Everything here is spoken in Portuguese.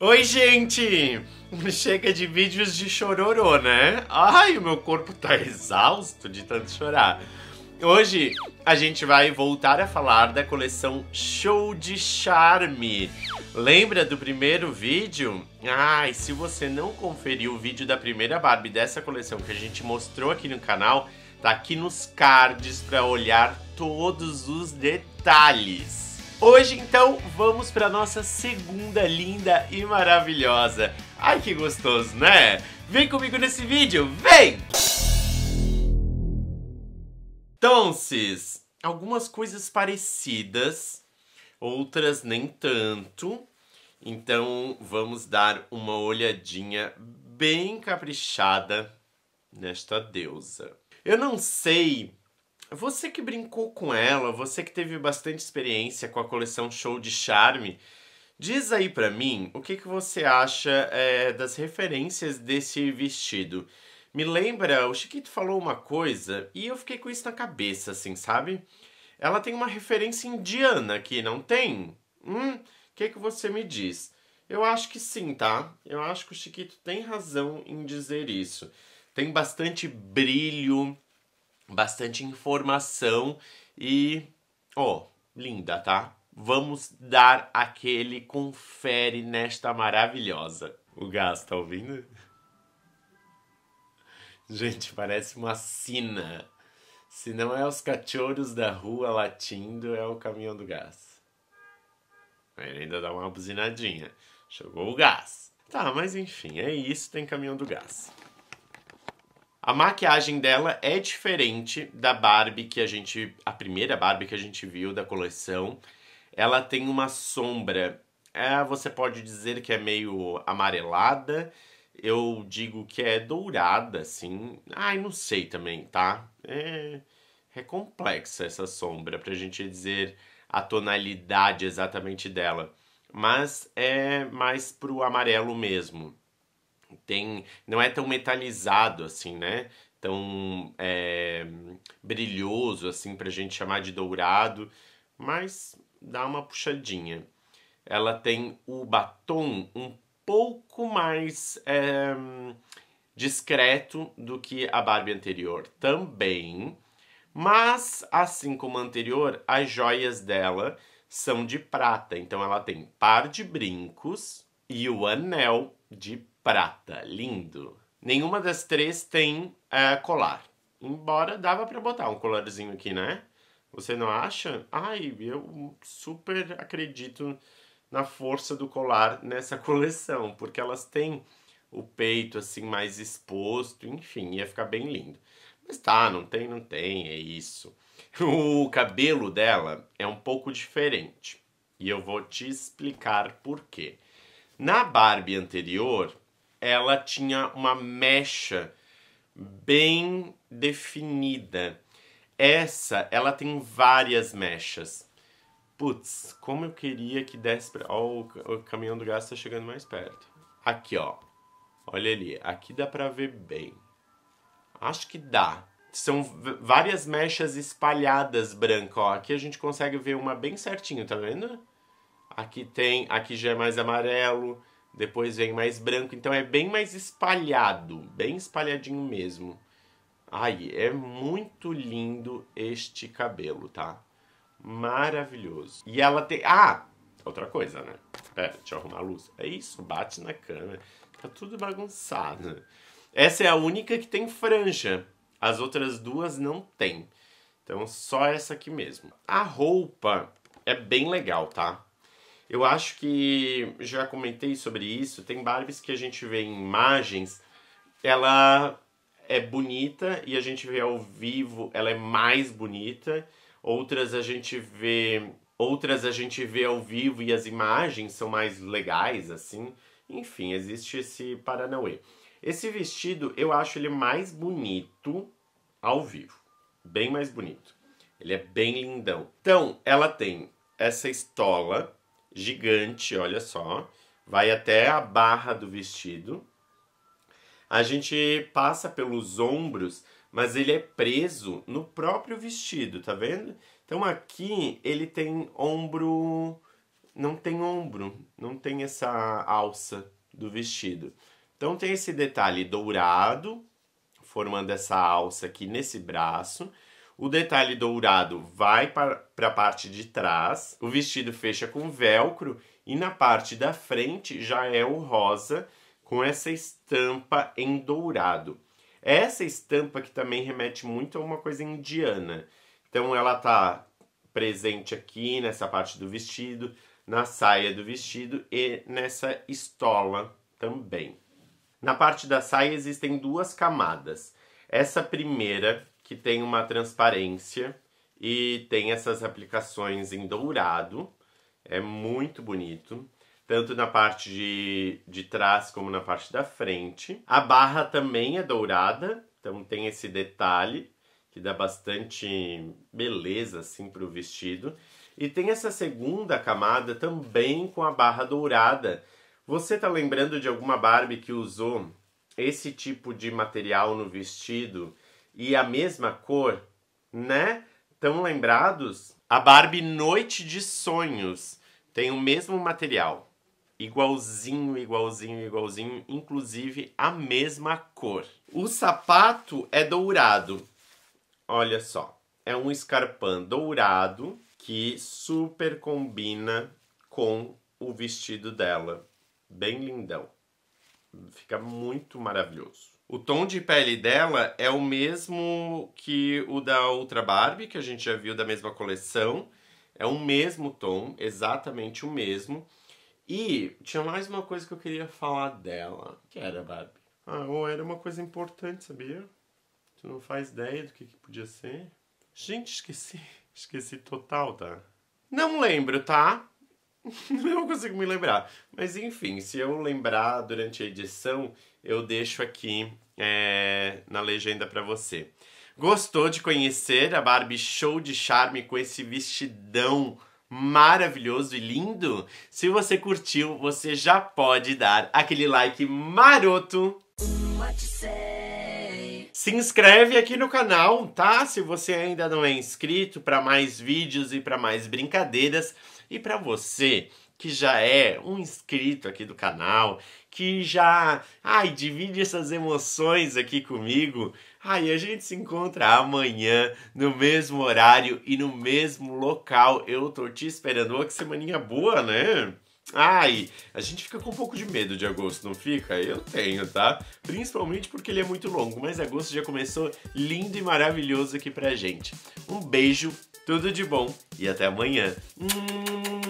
Oi, gente! Chega de vídeos de chororô, né? Ai, o meu corpo tá exausto de tanto chorar. Hoje a gente vai voltar a falar da coleção Show de Charme. Lembra do primeiro vídeo? Ai, se você não conferiu o vídeo da primeira Barbie dessa coleção que a gente mostrou aqui no canal, tá aqui nos cards para olhar todos os detalhes. Hoje, então, vamos para nossa segunda linda e maravilhosa. Ai, que gostoso, né? Vem comigo nesse vídeo, vem! Tonsis, algumas coisas parecidas, outras nem tanto. Então, vamos dar uma olhadinha bem caprichada nesta deusa. Eu não sei você que brincou com ela, você que teve bastante experiência com a coleção Show de Charme, diz aí para mim o que, que você acha é, das referências desse vestido. Me lembra, o Chiquito falou uma coisa e eu fiquei com isso na cabeça, assim, sabe? Ela tem uma referência indiana aqui, não tem? Hum, o que, que você me diz? Eu acho que sim, tá? Eu acho que o Chiquito tem razão em dizer isso. Tem bastante brilho, bastante informação e, ó, oh, linda, tá? Vamos dar aquele confere nesta maravilhosa. O gás, tá ouvindo? Gente, parece uma sina. Se não é os cachorros da rua latindo, é o caminhão do gás. Ele ainda dá uma buzinadinha. Chegou o gás. Tá, mas enfim, é isso, tem caminhão do gás. A maquiagem dela é diferente da Barbie que a gente. A primeira Barbie que a gente viu da coleção. Ela tem uma sombra. É, você pode dizer que é meio amarelada. Eu digo que é dourada, assim. Ai, não sei também, tá? É, é complexa essa sombra pra gente dizer a tonalidade exatamente dela. Mas é mais pro amarelo mesmo tem não é tão metalizado assim, né? Tão é, brilhoso assim para a gente chamar de dourado, mas dá uma puxadinha. Ela tem o batom um pouco mais é, discreto do que a Barbie anterior também, mas assim como a anterior, as joias dela são de prata, então ela tem par de brincos e o anel de prata, lindo. Nenhuma das três tem é, colar. Embora dava para botar um colarzinho aqui, né? Você não acha? Ai, eu super acredito na força do colar nessa coleção, porque elas têm o peito assim mais exposto, enfim, ia ficar bem lindo. Mas tá, não tem, não tem, é isso. O cabelo dela é um pouco diferente e eu vou te explicar por quê. Na Barbie anterior, ela tinha uma mecha bem definida. Essa, ela tem várias mechas. Putz, como eu queria que desse pra... Ó, oh, o caminhão do gás está chegando mais perto. Aqui, ó. Olha ali. Aqui dá para ver bem. Acho que dá. São várias mechas espalhadas branca, ó. Aqui a gente consegue ver uma bem certinho, tá vendo? Aqui tem... Aqui já é mais amarelo depois vem mais branco, então é bem mais espalhado, bem espalhadinho mesmo. Ai, é muito lindo este cabelo, tá? Maravilhoso. E ela tem... Ah, outra coisa, né? Pera, é, deixa eu arrumar a luz. É isso, bate na câmera. Tá tudo bagunçado. Essa é a única que tem franja. As outras duas não tem. Então, só essa aqui mesmo. A roupa é bem legal, tá? Eu acho que já comentei sobre isso. Tem Barbies que a gente vê em imagens, ela é bonita e a gente vê ao vivo, ela é mais bonita. Outras a gente vê, outras a gente vê ao vivo e as imagens são mais legais assim. Enfim, existe esse paranauê. Esse vestido eu acho ele mais bonito ao vivo, bem mais bonito. Ele é bem lindão. Então, ela tem essa estola gigante, olha só. Vai até a barra do vestido. A gente passa pelos ombros, mas ele é preso no próprio vestido, tá vendo? Então aqui ele tem ombro, não tem ombro, não tem essa alça do vestido. Então tem esse detalhe dourado, formando essa alça aqui nesse braço. O detalhe dourado vai para a parte de trás, o vestido fecha com velcro e na parte da frente já é o rosa com essa estampa em dourado. Essa estampa que também remete muito a uma coisa indiana. Então ela está presente aqui nessa parte do vestido, na saia do vestido e nessa estola também. Na parte da saia existem duas camadas. Essa primeira que tem uma transparência e tem essas aplicações em dourado. É muito bonito, tanto na parte de, de trás como na parte da frente. A barra também é dourada, então tem esse detalhe que dá bastante beleza assim para o vestido. E tem essa segunda camada também com a barra dourada. Você tá lembrando de alguma Barbie que usou esse tipo de material no vestido? e a mesma cor, né? Tão lembrados? A Barbie Noite de Sonhos tem o mesmo material. Igualzinho, igualzinho, igualzinho, inclusive a mesma cor. O sapato é dourado. Olha só, é um escarpão dourado que super combina com o vestido dela. Bem lindão. Fica muito maravilhoso. O tom de pele dela é o mesmo que o da Ultra Barbie, que a gente já viu da mesma coleção. É o mesmo tom, exatamente o mesmo. E tinha mais uma coisa que eu queria falar dela, que era Barbie. Ah, ou era uma coisa importante, sabia? Tu não faz ideia do que, que podia ser? Gente, esqueci. Esqueci total, tá? Não lembro, tá? não consigo me lembrar. Mas enfim, se eu lembrar durante a edição, eu deixo aqui é, na legenda para você. Gostou de conhecer a Barbie Show de Charme com esse vestidão maravilhoso e lindo? Se você curtiu, você já pode dar aquele like maroto. Se inscreve aqui no canal, tá? Se você ainda não é inscrito para mais vídeos e para mais brincadeiras. E para você que já é um inscrito aqui do canal, que já, ai, divide essas emoções aqui comigo. Ai, a gente se encontra amanhã no mesmo horário e no mesmo local. Eu tô te esperando. Ô, que semaninha boa, né? Ai, a gente fica com um pouco de medo de agosto, não fica? Eu tenho, tá? Principalmente porque ele é muito longo, mas agosto já começou lindo e maravilhoso aqui pra gente. Um beijo tudo de bom e até amanhã. Hum.